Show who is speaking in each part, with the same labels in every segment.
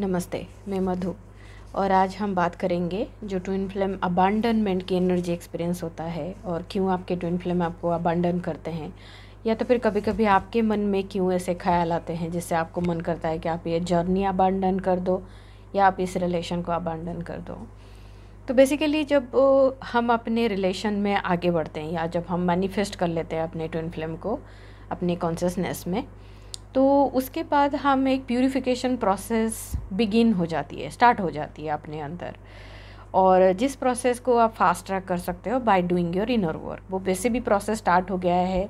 Speaker 1: नमस्ते मैं मधु और आज हम बात करेंगे जो ट्विन फ्लेम अबांडनमेंट की एनर्जी एक्सपीरियंस होता है और क्यों आपके ट्विन फ्लेम आपको अबांडन करते हैं या तो फिर कभी कभी आपके मन में क्यों ऐसे ख्याल आते हैं जिससे आपको मन करता है कि आप ये जर्नी अबांडन कर दो या आप इस रिलेशन को अबांडन कर दो तो बेसिकली जब हम अपने रिलेशन में आगे बढ़ते हैं या जब हम मैनिफेस्ट कर लेते हैं अपने ट्विन फ्लेम को अपने कॉन्शसनेस में तो उसके बाद हम एक प्योरीफिकेशन प्रोसेस बिगिन हो जाती है स्टार्ट हो जाती है अपने अंदर और जिस प्रोसेस को आप फास्ट ट्रैक कर सकते हो by doing your inner work वो वैसे भी प्रोसेस स्टार्ट हो गया है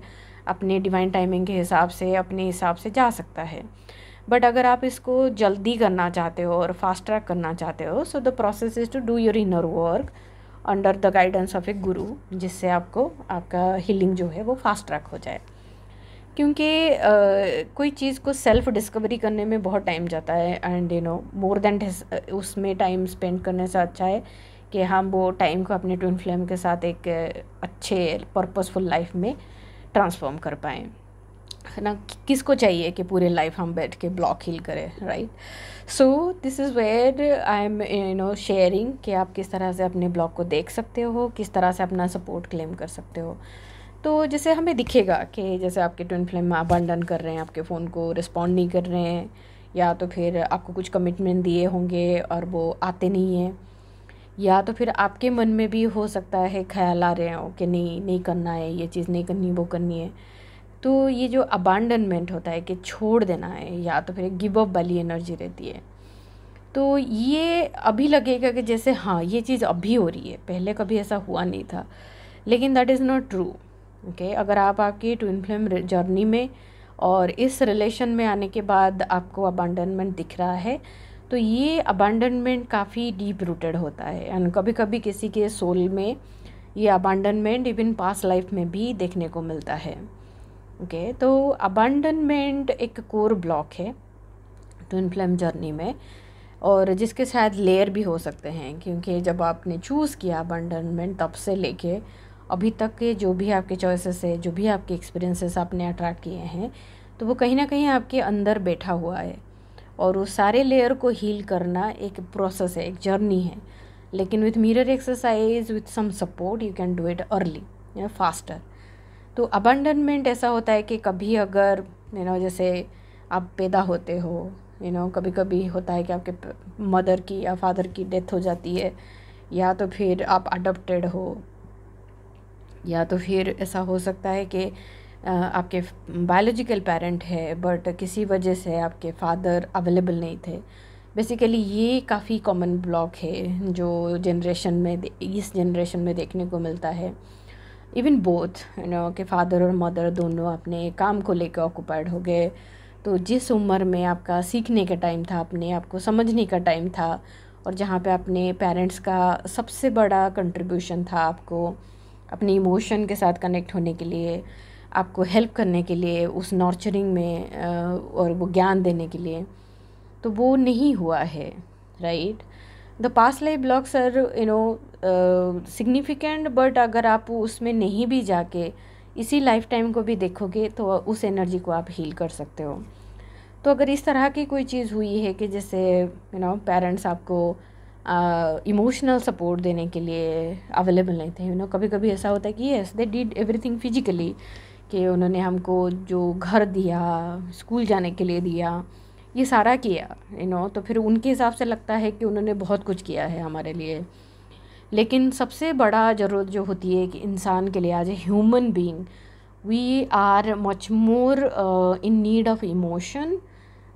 Speaker 1: अपने डिवाइन टाइमिंग के हिसाब से अपने हिसाब से जा सकता है बट अगर आप इसको जल्दी करना चाहते हो और फास्ट ट्रैक करना चाहते हो so the process is to do your inner work under the guidance of a guru जिससे आपको आपका हीलिंग जो है वो फास्ट ट्रैक हो जाए क्योंकि कोई चीज़ को सेल्फ डिस्कवरी करने में बहुत टाइम जाता है and you know more than उसमें टाइम स्पेंड करने से अच्छा है कि हम वो टाइम को अपने ट्विन फ्लेम के साथ एक अच्छे पर्पसफुल लाइफ में ट्रांसफॉर्म कर पाएँ है ना किसको चाहिए कि पूरे लाइफ हम बैठ के ब्लॉक हील करें right so this is where I am you know sharing कि आप किस तरह से अपने ब्लॉग को देख सकते हो किस तरह से अपना सपोर्ट क्लेम कर सकते हो तो जैसे हमें दिखेगा कि जैसे आपके ट्विन फ्लेम अबंडन कर रहे हैं आपके फ़ोन को रिस्पॉन्ड नहीं कर रहे हैं या तो फिर आपको कुछ कमिटमेंट दिए होंगे और वो आते नहीं हैं या तो फिर आपके मन में भी हो सकता है ख्याल आ रहे हो कि नहीं नहीं करना है ये चीज़ नहीं करनी वो करनी है तो ये जो अबांडनमेंट होता है कि छोड़ देना है या तो फिर गिव अप वाली एनर्जी रहती है तो ये अभी लगेगा कि जैसे हाँ ये चीज़ अभी हो रही है पहले कभी ऐसा हुआ नहीं था लेकिन that is not true okay okay? अगर आप आपकी ट्विन फ्लेम जर्नी में और इस रिलेशन में आने के बाद आपको अबांडनमेंट दिख रहा है तो ये अबांडनमेंट काफ़ी डीप रूटेड होता है एंड कभी कभी किसी के सोल में ये अबांडनमेंट इवन पास्ट लाइफ में भी देखने को मिलता है ओके okay, तो अबांडनमेंट एक कोर ब्लॉक है ट्विन फ्लेम जर्नी में और जिसके शायद लेयर भी हो सकते हैं क्योंकि जब आपने चूज़ किया अबांडनमेंट तब से लेके अभी तक के जो भी आपके चॉइसेस है जो भी आपके एक्सपीरियंसेस आपने अट्रैक्ट किए हैं तो वो कहीं ना कहीं आपके अंदर बैठा हुआ है और उस सारे लेयर को हील करना एक प्रोसेस है एक जर्नी है लेकिन with mirror exercise with some support you can do it early faster तो अबंडनमेंट ऐसा होता है कि कभी अगर यू नो जैसे आप पैदा होते हो यू नो कभी कभी होता है कि आपके मदर की या फादर की डेथ हो जाती है या तो फिर आप अडोप्टेड हो या तो फिर ऐसा हो सकता है कि आपके बायोलॉजिकल पेरेंट है बट किसी वजह से आपके फादर अवेलेबल नहीं थे बेसिकली ये काफ़ी कॉमन ब्लॉक है जो जनरेशन में इस जनरेशन में देखने को मिलता है इवन बोथ यू नो के फादर और मदर दोनों अपने काम को लेकर ऑक्यूपाइड हो गए तो जिस उम्र में आपका सीखने का टाइम था अपने आपको समझने का टाइम था और जहाँ पे अपने पेरेंट्स का सबसे बड़ा कंट्रीब्यूशन था आपको अपने इमोशन के साथ कनेक्ट होने के लिए आपको हेल्प करने के लिए उस नॉर्चरिंग में और वो ज्ञान देने के लिए तो वो नहीं हुआ है right the past life blocks are you know significant but अगर आप उसमें नहीं भी जाके इसी लाइफ टाइम को भी देखोगे तो उस एनर्जी को आप हील कर सकते हो तो अगर इस तरह की कोई चीज़ हुई है कि जैसे यू नो पेरेंट्स आपको इमोशनल सपोर्ट देने के लिए अवेलेबल नहीं थे यू नो कभी कभी ऐसा होता है कि yes they did everything physically कि उन्होंने हमको जो घर दिया स्कूल जाने के लिए दिया ये सारा किया यू नो तो फिर उनके हिसाब से लगता है कि उन्होंने बहुत कुछ किया है हमारे लिए लेकिन सबसे बड़ा ज़रूरत जो होती है कि इंसान के लिए आज a human being we are much more in need of emotion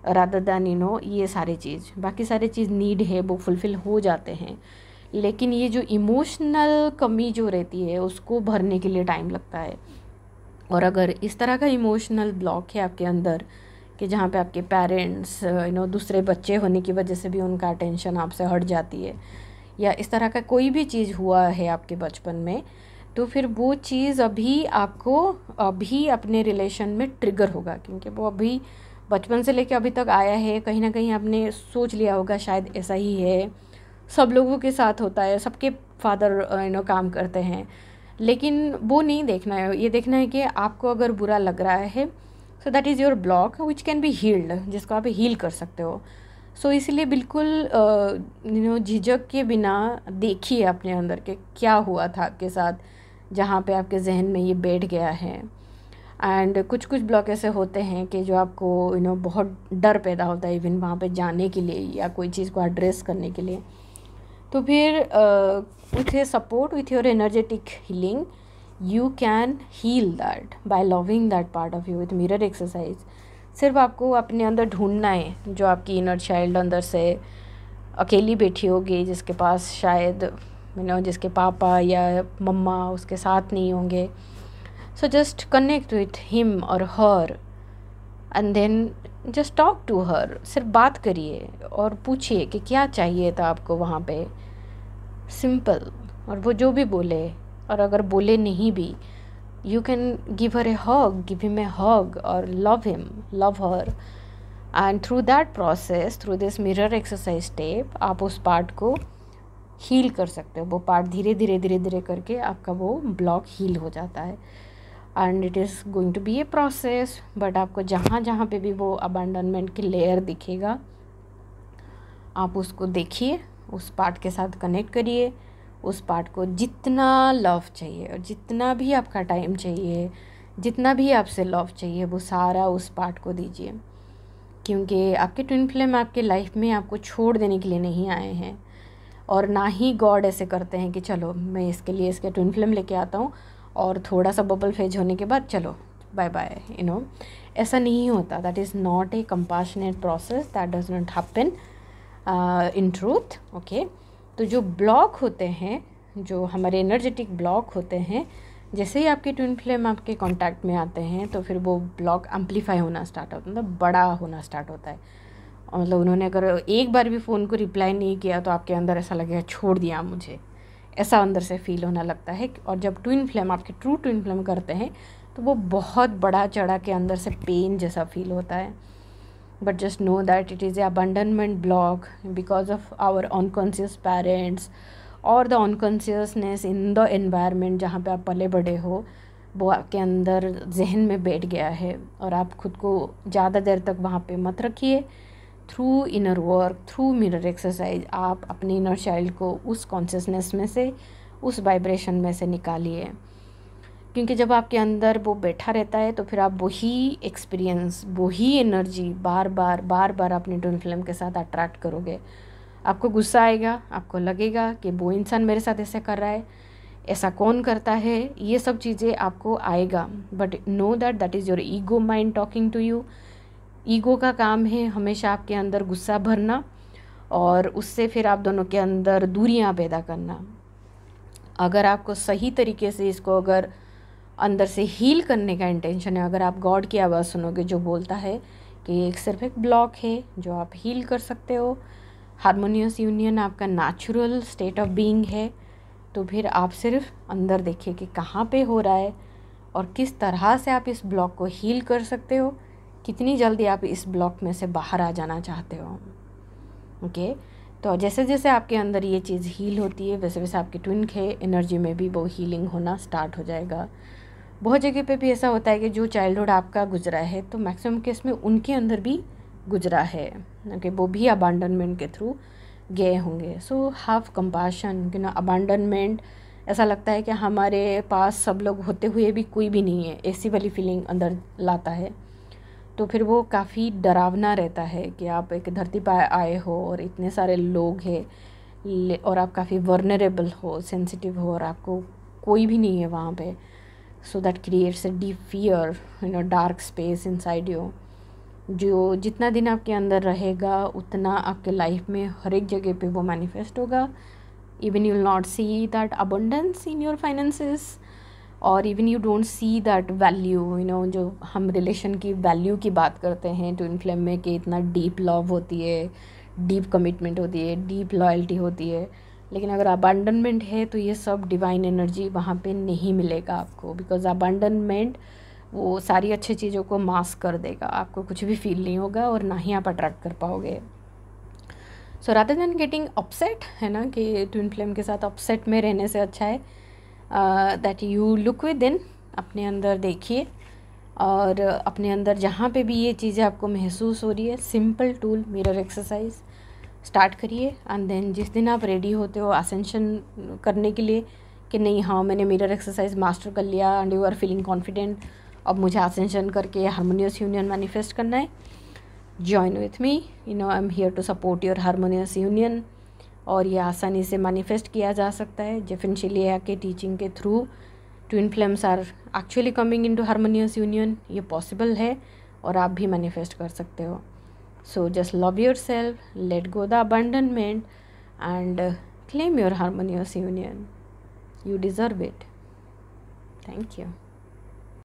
Speaker 1: rather than you know ये सारी चीज़ बाकी सारे चीज़ नीड है वो फुलफ़िल हो जाते हैं लेकिन ये जो इमोशनल कमी जो रहती है उसको भरने के लिए टाइम लगता है और अगर इस तरह का इमोशनल ब्लॉक है आपके अंदर कि जहाँ पे आपके पेरेंट्स यू नो दूसरे बच्चे होने की वजह से भी उनका अटेंशन आपसे हट जाती है या इस तरह का कोई भी चीज़ हुआ है आपके बचपन में तो फिर वो चीज़ अभी आपको अभी अपने रिलेशन में ट्रिगर होगा क्योंकि वो अभी बचपन से लेकर अभी तक आया है कहीं ना कहीं आपने सोच लिया होगा शायद ऐसा ही है सब लोगों के साथ होता है सबके फादर यू नो काम करते हैं लेकिन वो नहीं देखना है ये देखना है कि आपको अगर बुरा लग रहा है so that is your block which can be healed जिसको आप हील कर सकते हो सो so, इसलिए बिल्कुल यू नो झिझक के बिना देखिए अपने अंदर के क्या हुआ था आपके साथ जहाँ पे आपके जहन में ये बैठ गया है एंड कुछ कुछ ब्लॉक ऐसे होते हैं कि जो आपको यू नो बहुत डर पैदा होता है इवन वहाँ पे जाने के लिए या कोई चीज़ को एड्रेस करने के लिए तो फिर with your support with your energetic healing you can heal that by loving that part of you with mirror exercise सिर्फ आपको अपने अंदर ढूंढना है जो आपकी इनर चाइल्ड अंदर से अकेली बैठी होगी जिसके पास शायद यू नो जिसके पापा या मम्मा उसके साथ नहीं होंगे So just connect with him or her and then just talk to her. सिर्फ बात करिए और पूछिए कि क्या चाहिए था आपको वहाँ पे सिंपल और वो जो भी बोले और अगर बोले नहीं भी you can give her a hug give him a hug और love him love her and through that process through this mirror exercise step आप उस पार्ट को हील कर सकते हो वो पार्ट धीरे धीरे धीरे धीरे करके आपका वो ब्लॉक हील हो जाता है and it is going to be a process but आपको जहाँ जहाँ पे भी वो अबंडनमेंट की लेयर दिखेगा आप उसको देखिए उस पार्ट के साथ कनेक्ट करिए उस पार्ट को जितना लव चाहिए और जितना भी आपका टाइम चाहिए जितना भी आपसे लव चाहिए वो सारा उस पार्ट को दीजिए क्योंकि आपके ट्विन फ्लेम आपके लाइफ में आपको छोड़ देने के लिए नहीं आए हैं और ना ही गॉड ऐसे करते हैं कि चलो मैं इसके लिए इसके ट्विन फ्लेम लेके आता हूँ और थोड़ा सा बबल फेज होने के बाद चलो बाय बाय यू नो ऐसा नहीं होता that is not a compassionate process that does not happen in truth okay तो जो ब्लॉक होते हैं जो हमारे एनर्जेटिक ब्लॉक होते हैं जैसे ही आपके ट्विन फ्लेम आपके कांटेक्ट में आते हैं तो फिर वो ब्लॉक एम्पलीफाई होना स्टार्ट होता है मतलब बड़ा होना स्टार्ट होता है और मतलब उन्होंने अगर एक बार भी फ़ोन को रिप्लाई नहीं किया तो आपके अंदर ऐसा लगेगा छोड़ दिया मुझे ऐसा अंदर से फील होना लगता है और जब ट्विन फ्लेम आपके ट्रू ट्विन फ्लेम करते हैं तो वो बहुत बड़ा चढ़ा के अंदर से पेन जैसा फील होता है but just know that it is a abandonment block because of our unconscious parents और the unconsciousness in the environment जहाँ पे आप पले बड़े हो वो आपके अंदर जहन में बैठ गया है और आप खुद को ज़्यादा देर तक वहाँ पे मत रखिए through inner work through mirror exercise आप अपने इनर चाइल्ड को उस कॉन्शियसनेस में से उस वाइब्रेशन में से निकालिए क्योंकि जब आपके अंदर वो बैठा रहता है तो फिर आप वही एक्सपीरियंस वही एनर्जी बार बार बार बार अपने ड्रीम फिल्म के साथ अट्रैक्ट करोगे आपको गुस्सा आएगा आपको लगेगा कि वो इंसान मेरे साथ ऐसा कर रहा है ऐसा कौन करता है ये सब चीज़ें आपको आएगा but know that that is your ego mind talking to you ego का काम है हमेशा आपके अंदर गुस्सा भरना और उससे फिर आप दोनों के अंदर दूरियां पैदा करना अगर आपको सही तरीके से इसको अगर अंदर से हील करने का इंटेंशन है अगर आप गॉड की आवाज़ सुनोगे जो बोलता है कि एक सिर्फ एक ब्लॉक है जो आप हील कर सकते हो हारमोनियस यूनियन आपका नेचुरल स्टेट ऑफ बीइंग है तो फिर आप सिर्फ अंदर देखिए कि कहाँ पे हो रहा है और किस तरह से आप इस ब्लॉक को हील कर सकते हो कितनी जल्दी आप इस ब्लॉक में से बाहर आ जाना चाहते हो ओके okay? तो जैसे जैसे आपके अंदर ये चीज़ हील होती है वैसे वैसे आपके ट्विन के एनर्जी में भी वो हीलिंग होना स्टार्ट हो जाएगा बहुत जगह पे भी ऐसा होता है कि जो चाइल्डहुड आपका गुजरा है तो मैक्सिमम केस में उनके अंदर भी गुजरा है ओके वो भी अबांडनमेंट के थ्रू गए होंगे सो हैव कंपाशन यू ना अबांडनमेंट ऐसा लगता है कि हमारे पास सब लोग होते हुए भी कोई भी नहीं है ऐसी वाली फीलिंग अंदर लाता है तो फिर वो काफ़ी डरावना रहता है कि आप एक धरती पर आए हो और इतने सारे लोग हैं और आप काफ़ी वर्नरेबल हो सेंसिटिव हो और आपको कोई भी नहीं है वहाँ पे so that creates a deep fear you know dark space inside you जो जितना दिन आपके अंदर रहेगा उतना आपके लाइफ में हर एक जगह पे वो मैनिफेस्ट होगा even you not see that abundance in your finances और even you don't see that value you know जो हम रिलेशन की वैल्यू की बात करते हैं ट्विन फ्लेम में कि इतना डीप लव होती है डीप कमिटमेंट होती है डीप लॉयल्टी होती है लेकिन अगर अबांडनमेंट है तो ये सब डिवाइन एनर्जी वहाँ पे नहीं मिलेगा आपको बिकॉज अबांडनमेंट वो सारी अच्छी चीज़ों को मास्क कर देगा आपको कुछ भी फील नहीं होगा और ना ही आप अट्रैक्ट कर पाओगे so rather than getting upset है ना कि ट्विन फ्लेम के साथ अपसेट में रहने से अच्छा है that you look within अपने अंदर देखिए और अपने अंदर जहाँ पे भी ये चीज़ें आपको महसूस हो रही है simple tool mirror exercise start करिए एंड देन जिस दिन आप रेडी होते हो असेंशन करने के लिए कि नहीं हाँ मैंने मिरर एक्सरसाइज मास्टर कर लिया and you are feeling confident अब मुझे असेंशन करके हारमोनियस यूनियन मैनिफेस्ट करना है with me you know I am here to support your harmonious union और ये आसानी से मैनिफेस्ट किया जा सकता है शिलिया के टीचिंग के through twin flames are actually coming into harmonious union ये पॉसिबल है और आप भी मैनिफेस्ट कर सकते हो so just love yourself let go the abandonment and claim your harmonious union you deserve it thank you